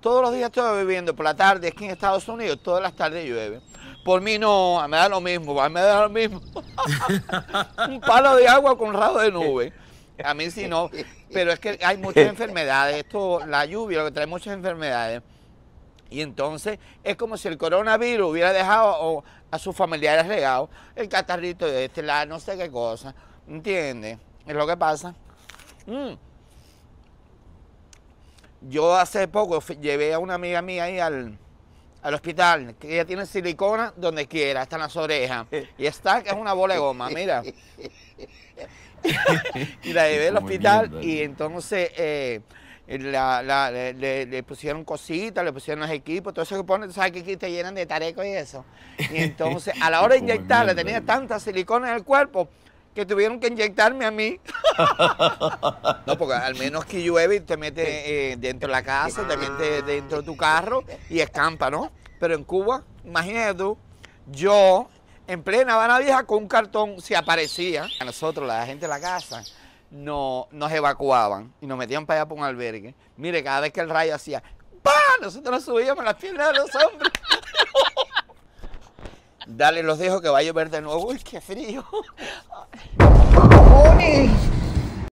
Todos los días estoy viviendo, por la tarde, aquí en Estados Unidos, todas las tardes llueve. Por mí no, me da lo mismo, me da lo mismo. Un palo de agua con un rabo de nube. A mí sí no, pero es que hay muchas enfermedades. Esto, la lluvia, lo que trae muchas enfermedades. Y entonces es como si el coronavirus hubiera dejado a sus familiares regados el catarrito de este lado, no sé qué cosa. ¿Entiendes? Es lo que pasa. Mm. Yo hace poco llevé a una amiga mía ahí al, hospital, que ella tiene silicona donde quiera, hasta en las orejas. Y está, que es una bola de goma, mira. y la llevé al hospital y entonces eh, le, pusieron cositas, le pusieron los equipos, todo eso que ponen, ¿sabes que aquí te llenan de tareco y eso? Y entonces a la hora de inyectarle tenía tanta silicona en el cuerpo que tuvieron que inyectarme a mí. No, porque al menos que llueve y te mete eh, dentro de la casa, te mete dentro de tu carro y escampa, ¿no? Pero en Cuba, imagínate tú, yo en plena Habana Vieja con un cartón se aparecía. A nosotros, la gente de la casa, no, nos evacuaban y nos metían para allá por un albergue. Mire, cada vez que el rayo hacía ¡pa! Nosotros nos subíamos las piernas de los hombres. Dale, los dejo que va a llover de nuevo. ¡Uy, qué frío!